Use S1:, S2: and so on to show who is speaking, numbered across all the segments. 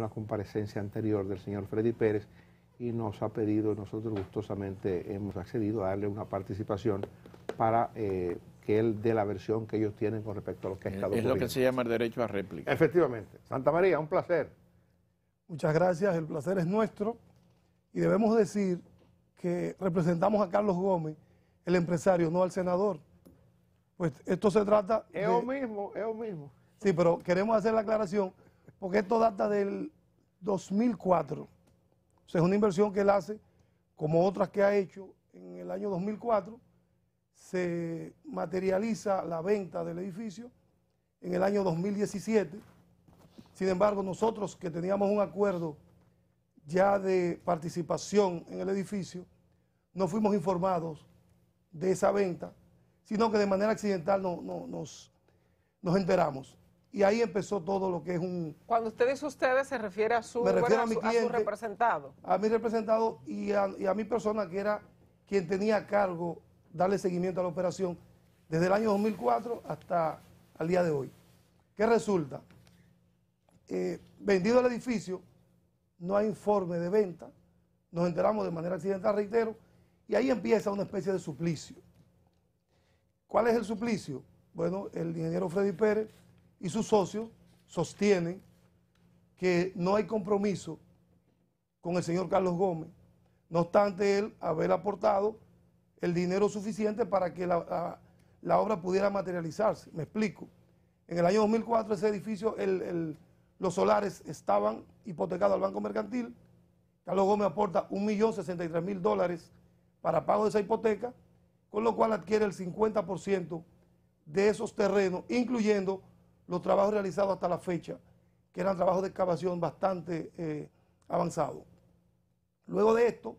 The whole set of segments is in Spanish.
S1: una comparecencia anterior del señor Freddy Pérez y nos ha pedido, nosotros gustosamente hemos accedido a darle una participación para eh, que él dé la versión que ellos tienen con respecto a lo que ha estado Es lo que
S2: se llama el derecho a réplica. Efectivamente.
S1: Santa María, un placer.
S3: Muchas gracias, el placer es nuestro y debemos decir que representamos a Carlos Gómez, el empresario, no al senador. Pues esto se trata... Es lo mismo, es lo mismo. Sí, pero queremos hacer la aclaración porque esto data del 2004. O sea, es una inversión que él hace, como otras que ha hecho en el año 2004, se materializa la venta del edificio en el año 2017. Sin embargo, nosotros que teníamos un acuerdo ya de participación en el edificio, no fuimos informados de esa venta, sino que de manera accidental nos, nos enteramos. Y ahí empezó todo lo que es un... Cuando ustedes dice ustedes, se refiere a su, a, mi representado. A mi representado y a, mi persona que era quien tenía a cargo darle seguimiento a la operación desde el año 2004 hasta el día de hoy. ¿Qué resulta? Eh, vendido el edificio, no hay informe de venta, nos enteramos de manera accidental, reitero, y ahí empieza una especie de suplicio. ¿Cuál es el suplicio? Bueno, el ingeniero Freddy Pérez y sus socios sostienen que no hay compromiso con el señor Carlos Gómez, no obstante él haber aportado el dinero suficiente para que la, obra pudiera materializarse. Me explico. En el año 2004 ese edificio, los solares estaban hipotecados al Banco Mercantil. Carlos Gómez aporta 1.063.000 dólares para pago de esa hipoteca, con lo cual adquiere el 50% de esos terrenos, incluyendo los trabajos realizados hasta la fecha, que eran trabajos de excavación bastante eh, avanzados. Luego de esto,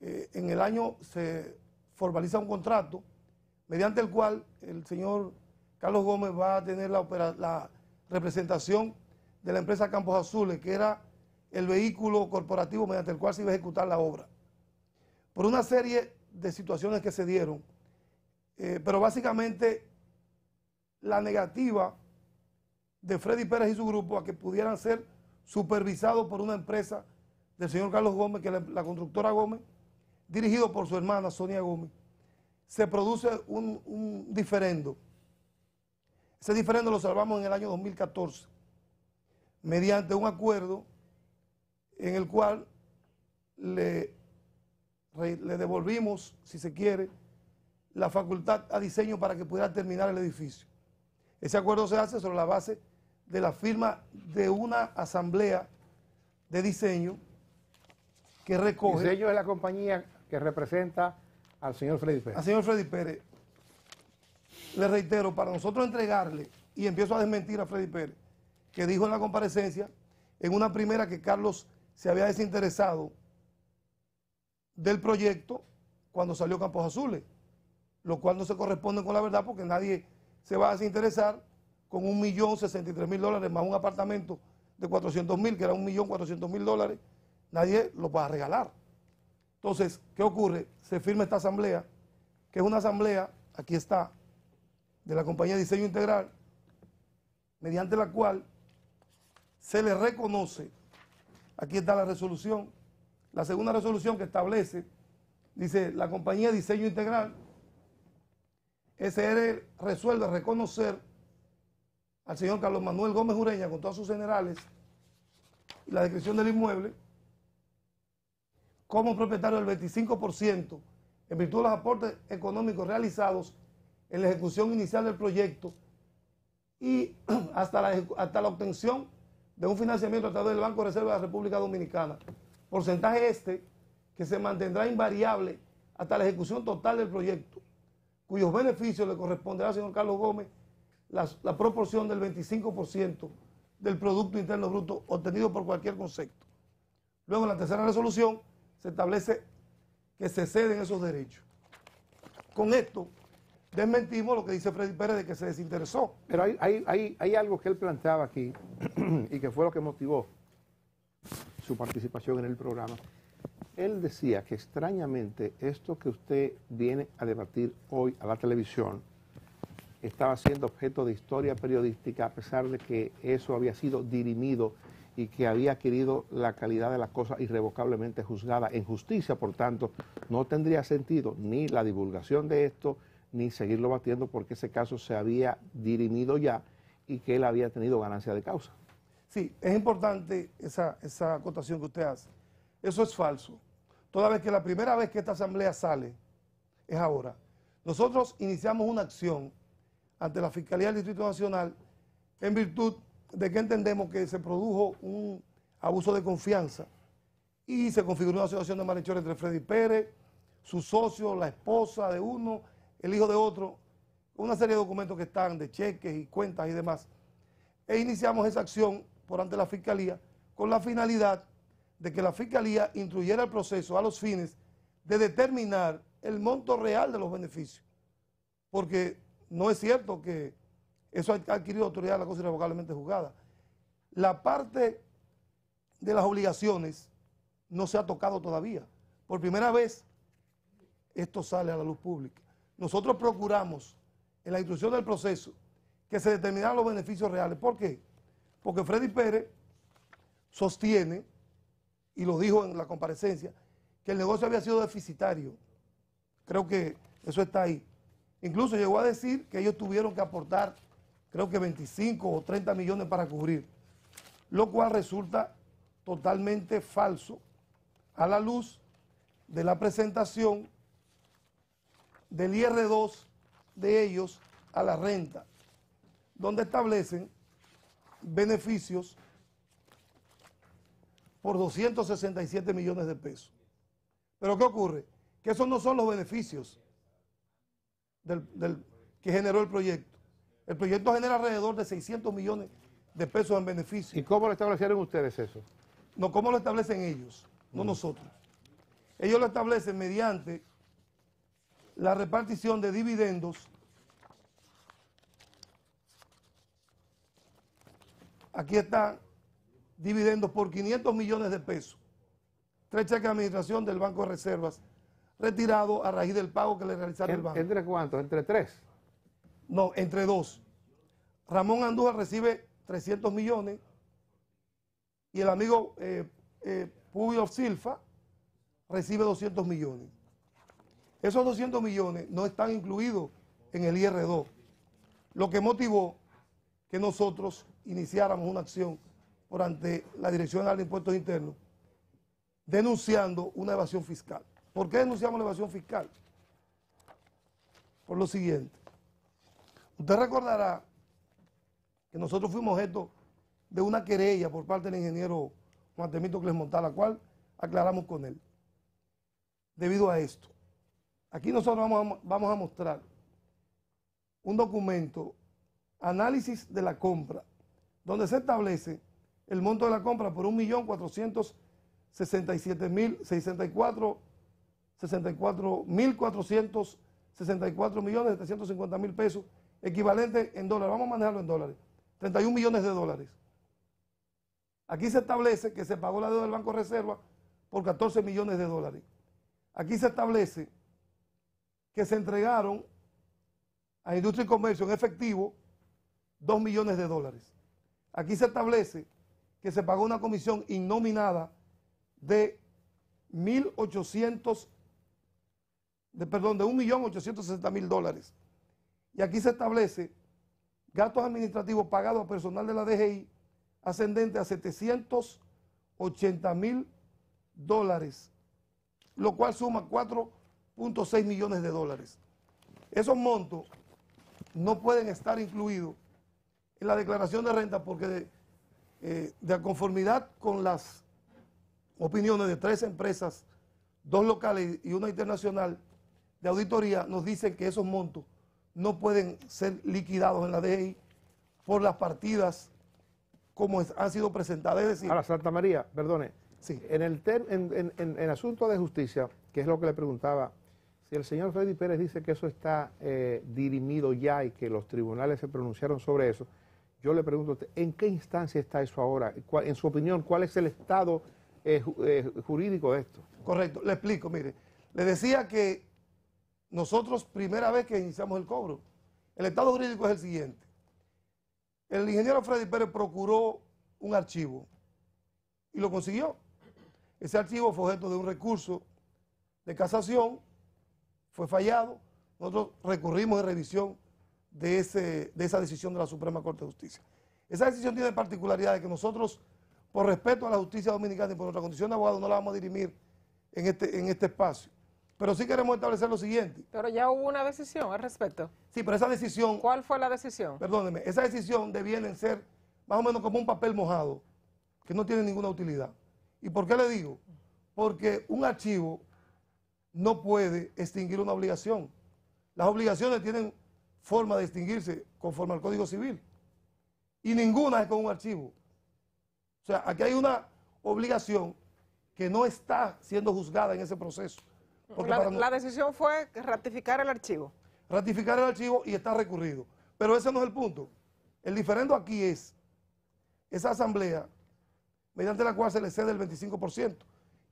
S3: eh, en el año se formaliza un contrato mediante el cual el señor Carlos Gómez va a tener la, representación de la empresa Campos Azules, que era el vehículo corporativo mediante el cual se iba a ejecutar la obra. Por una serie de situaciones que se dieron, eh, pero básicamente la negativa de Freddy Pérez y su grupo a que pudieran ser supervisados por una empresa del señor Carlos Gómez, que es la, constructora Gómez, dirigido por su hermana Sonia Gómez, se produce un, diferendo. Ese diferendo lo salvamos en el año 2014, mediante un acuerdo en el cual le devolvimos, si se quiere, la facultad a diseño para que pudiera terminar el edificio. Ese acuerdo se hace sobre la base de la firma de una asamblea de diseño que recoge... Diseño es la compañía que representa
S1: al señor Freddy Pérez. Al
S3: señor Freddy Pérez. Le reitero, para nosotros entregarle, y empiezo a desmentir a Freddy Pérez, que dijo en la comparecencia, en una primera que Carlos se había desinteresado del proyecto cuando salió Campos Azules, lo cual no se corresponde con la verdad porque nadie se va a desinteresar con un millón mil dólares más un apartamento de 400.000, que era un millón mil dólares, nadie lo va a regalar. Entonces, ¿qué ocurre? Se firma esta asamblea, que es una asamblea, aquí está, de la compañía de Diseño Integral, mediante la cual se le reconoce, aquí está la resolución, la segunda resolución que establece, dice, la compañía de Diseño Integral, SR resuelve reconocer al señor Carlos Manuel Gómez Ureña con todos sus generales y la descripción del inmueble como propietario del 25% en virtud de los aportes económicos realizados en la ejecución inicial del proyecto y hasta la, hasta la obtención de un financiamiento a través del Banco de Reserva de la República Dominicana. Porcentaje este que se mantendrá invariable hasta la ejecución total del proyecto, cuyos beneficios le corresponderá al señor Carlos Gómez la, proporción del 25% del Producto Interno Bruto obtenido por cualquier concepto. Luego, en la tercera resolución, se establece que se ceden esos derechos. Con esto, desmentimos lo que dice Freddy Pérez de que se desinteresó. Pero hay, hay algo que él planteaba aquí y que fue lo que motivó
S1: su participación en el programa. Él decía que extrañamente esto que usted viene a debatir hoy a la televisión, estaba siendo objeto de historia periodística, a pesar de que eso había sido dirimido y que había adquirido la calidad de la cosa irrevocablemente juzgada en justicia, por tanto, no tendría sentido ni la divulgación de esto, ni seguirlo batiendo, porque ese caso se había dirimido ya y que él había tenido ganancia de causa.
S3: Sí, es importante esa, acotación que usted hace. Eso es falso. Toda vez que la primera vez que esta asamblea sale, es ahora. Nosotros iniciamos una acción ante la Fiscalía del Distrito Nacional en virtud de que entendemos que se produjo un abuso de confianza y se configuró una situación de malhechores entre Freddy Pérez, su socio, la esposa de uno, el hijo de otro, una serie de documentos que están de cheques y cuentas y demás. E iniciamos esa acción por ante la Fiscalía con la finalidad de que la Fiscalía instruyera el proceso a los fines de determinar el monto real de los beneficios. Porque no es cierto que eso ha adquirido autoridad la cosa irrevocablemente juzgada. La parte de las obligaciones no se ha tocado todavía. Por primera vez, esto sale a la luz pública. Nosotros procuramos, en la instrucción del proceso, que se determinaran los beneficios reales. ¿Por qué? Porque Freddy Pérez sostiene, y lo dijo en la comparecencia, que el negocio había sido deficitario. Creo que eso está ahí. Incluso llegó a decir que ellos tuvieron que aportar, creo que 25 o 30 millones para cubrir, lo cual resulta totalmente falso a la luz de la presentación del IR2 de ellos a la renta, donde establecen beneficios por 267 millones de pesos. Pero ¿qué ocurre? Que esos no son los beneficios del, que generó el proyecto. El proyecto genera alrededor de 600 millones de pesos en beneficio. ¿Y cómo lo establecieron ustedes eso? No, cómo lo establecen ellos, no mm. nosotros. Ellos lo establecen mediante la repartición de dividendos. Aquí está dividendos por 500 millones de pesos. Tres cheques de administración del Banco de Reservas retirado a raíz del pago que le realizaron el banco. ¿Entre cuántos? ¿Entre tres? No, entre dos. Ramón Andújar recibe 300 millones y el amigo eh, eh Silfa recibe 200 millones. Esos 200 millones no están incluidos en el IR2, lo que motivó que nosotros iniciáramos una acción por ante la Dirección General de Impuestos Internos denunciando una evasión fiscal. ¿Por qué denunciamos la evasión fiscal? Por lo siguiente. Usted recordará que nosotros fuimos objeto de una querella por parte del ingeniero Juan Temito Clesmontal, la cual aclaramos con él. Debido a esto, aquí nosotros vamos a, mostrar un documento, análisis de la compra, donde se establece el monto de la compra por 1.467.064 64 mil mil pesos, equivalente en dólares, vamos a manejarlo en dólares, 31 millones de dólares. Aquí se establece que se pagó la deuda del Banco Reserva por 14 millones de dólares. Aquí se establece que se entregaron a Industria y Comercio en efectivo 2 millones de dólares. Aquí se establece que se pagó una comisión innominada de 1.800 de, perdón, de 1.860.000 dólares. Y aquí se establece gastos administrativos pagados a personal de la DGI ascendente a 780.000 dólares, lo cual suma 4.6 millones de dólares. Esos montos no pueden estar incluidos en la declaración de renta porque eh, de conformidad con las opiniones de tres empresas, dos locales y una internacional, de auditoría nos dicen que esos montos no pueden ser liquidados en la DEI por las partidas como han sido presentadas. Es decir, Ahora, Santa
S1: María, perdone, sí. en, el asunto de justicia, que es lo que le preguntaba, si el señor Freddy Pérez dice que eso está eh, dirimido ya y que los tribunales se pronunciaron sobre eso, yo le pregunto a usted, ¿en qué instancia está eso ahora? En su opinión, ¿cuál es el
S3: estado eh, eh, jurídico de esto? Correcto, le explico, mire, le decía que nosotros, primera vez que iniciamos el cobro. El estado jurídico es el siguiente. El ingeniero Freddy Pérez procuró un archivo y lo consiguió. Ese archivo fue objeto de un recurso de casación, fue fallado. Nosotros recurrimos en revisión de, ese, de esa decisión de la Suprema Corte de Justicia. Esa decisión tiene particularidad de que nosotros, por respeto a la justicia dominicana y por nuestra condición de abogado, no la vamos a dirimir en este, en este espacio. Pero sí queremos establecer lo siguiente. Pero ya hubo una decisión al respecto. Sí, pero esa decisión... ¿Cuál fue la decisión? Perdóneme, esa decisión debía ser más o menos como un papel mojado, que no tiene ninguna utilidad. ¿Y por qué le digo? Porque un archivo no puede extinguir una obligación. Las obligaciones tienen forma de extinguirse conforme al Código Civil. Y ninguna es con un archivo. O sea, aquí hay una obligación que no está siendo juzgada en ese proceso. La, decisión fue ratificar el archivo. Ratificar el archivo y está recurrido. Pero ese no es el punto. El diferendo aquí es esa asamblea mediante la cual se le cede el 25%,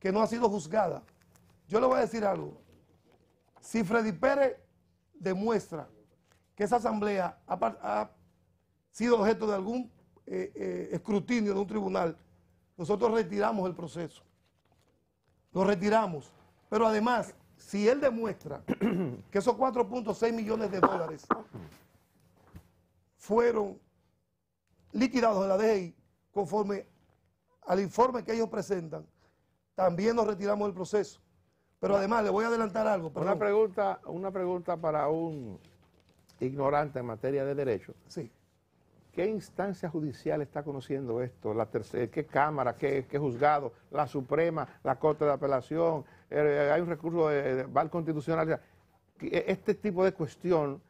S3: que no ha sido juzgada. Yo le voy a decir algo. Si Freddy Pérez demuestra que esa asamblea ha, sido objeto de algún eh, eh, escrutinio de un tribunal, nosotros retiramos el proceso. Lo retiramos. Pero además, si él demuestra que esos 4.6 millones de dólares fueron liquidados en la ley, conforme al informe que ellos presentan, también nos retiramos del proceso. Pero además, le voy a adelantar algo. Una
S1: pregunta, una pregunta para un ignorante en materia de derecho. Sí. ¿Qué instancia judicial está conociendo esto? La tercera, ¿Qué Cámara? ¿Qué juzgado? ¿La Suprema? ¿La Corte de Apelación? Eh, hay un recurso de, val constitucional. Este tipo de cuestión,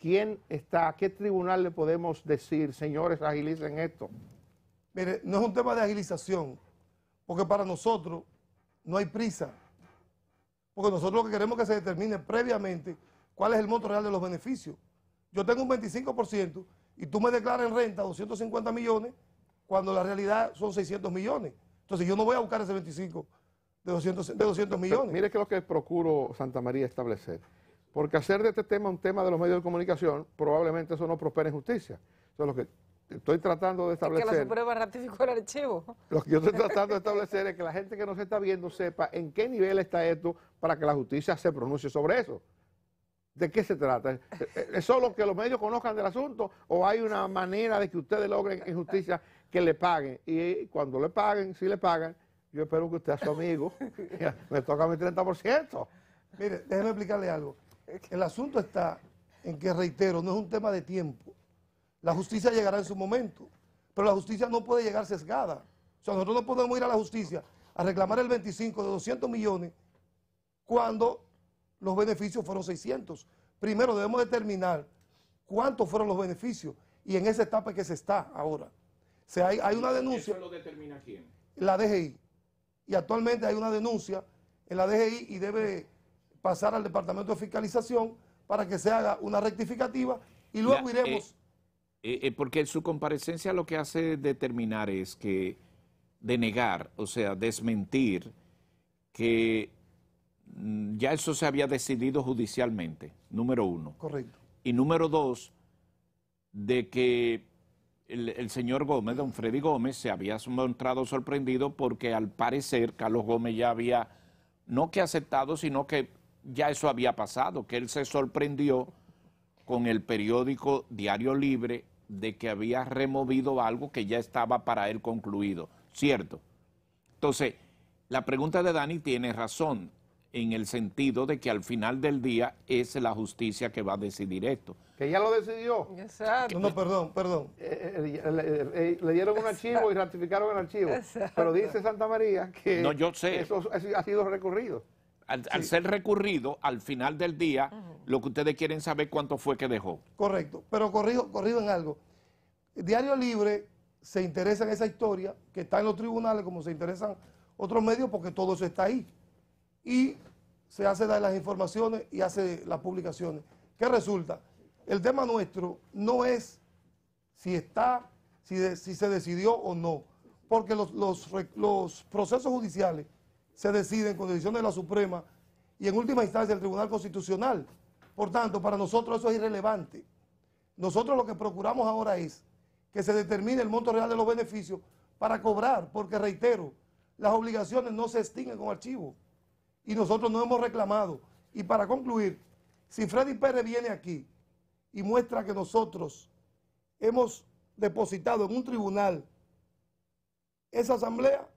S1: ¿quién está, a qué tribunal le podemos decir, señores, agilicen esto?
S3: Mire, no es un tema de agilización, porque para nosotros no hay prisa. Porque nosotros lo que queremos es que se determine previamente cuál es el monto real de los beneficios. Yo tengo un 25% y tú me declaras en renta 250 millones cuando la realidad son 600 millones. Entonces yo no voy a buscar ese 25 de 200, millones. mire que
S1: lo que procuro Santa María establecer. Porque hacer de este tema un tema de los medios de comunicación, probablemente eso no prospere en justicia. Entonces, lo que estoy tratando de establecer... Es que la
S3: Suprema ratificó el archivo.
S1: Lo que yo estoy tratando de establecer es que la gente que nos está viendo sepa en qué nivel está esto para que la justicia se pronuncie sobre eso. ¿De qué se trata? ¿Es solo que los medios conozcan del asunto o hay una manera de que ustedes logren en justicia que le paguen? Y cuando le paguen, si le
S3: pagan, yo espero que usted sea su amigo me toca mi 30%. Mire, déjeme explicarle algo. El asunto está en que, reitero, no es un tema de tiempo. La justicia llegará en su momento, pero la justicia no puede llegar sesgada. O sea, nosotros no podemos ir a la justicia a reclamar el 25 de 200 millones cuando los beneficios fueron 600. Primero debemos determinar cuántos fueron los beneficios y en esa etapa que se está ahora. hay, una denuncia. ¿Eso
S2: lo determina quién?
S3: La DGI y actualmente hay una denuncia en la DGI y debe pasar al Departamento de Fiscalización para que se haga una rectificativa y luego eh, iremos...
S2: Eh, eh, porque su comparecencia lo que hace determinar es que denegar, o sea, desmentir que mm, ya eso se había decidido judicialmente, número uno. Correcto. Y número dos, de que el, señor Gómez, don Freddy Gómez, se había mostrado sorprendido porque al parecer Carlos Gómez ya había, no que aceptado, sino que ya eso había pasado, que él se sorprendió con el periódico Diario Libre de que había removido algo que ya estaba para él concluido, ¿cierto? Entonces, la pregunta de Dani tiene razón en el sentido de que al final del día es la justicia que va a decidir esto.
S1: Que ya lo decidió. Exacto. No, no perdón, perdón. Eh, eh, eh, le, dieron un archivo y ratificaron el archivo. Pero dice Santa María que yo sé. eso ha sido recurrido.
S2: Al, ser recurrido, al final del día, lo que ustedes quieren saber cuánto fue que dejó.
S3: Correcto, pero corrido en algo. Diario Libre se interesa en esa historia, que está en los tribunales, como se interesan otros medios, porque todo eso está ahí y se hace dar las informaciones y hace las publicaciones. ¿Qué resulta? El tema nuestro no es si está, si, si se decidió o no, porque los, los, procesos judiciales se deciden con decisión de la Suprema y en última instancia el Tribunal Constitucional. Por tanto, para nosotros eso es irrelevante. Nosotros lo que procuramos ahora es que se determine el monto real de los beneficios para cobrar, porque reitero, las obligaciones no se extinguen con archivo y nosotros no hemos reclamado. Y para concluir, si Freddy Pérez viene aquí y muestra que nosotros hemos depositado en un tribunal esa asamblea,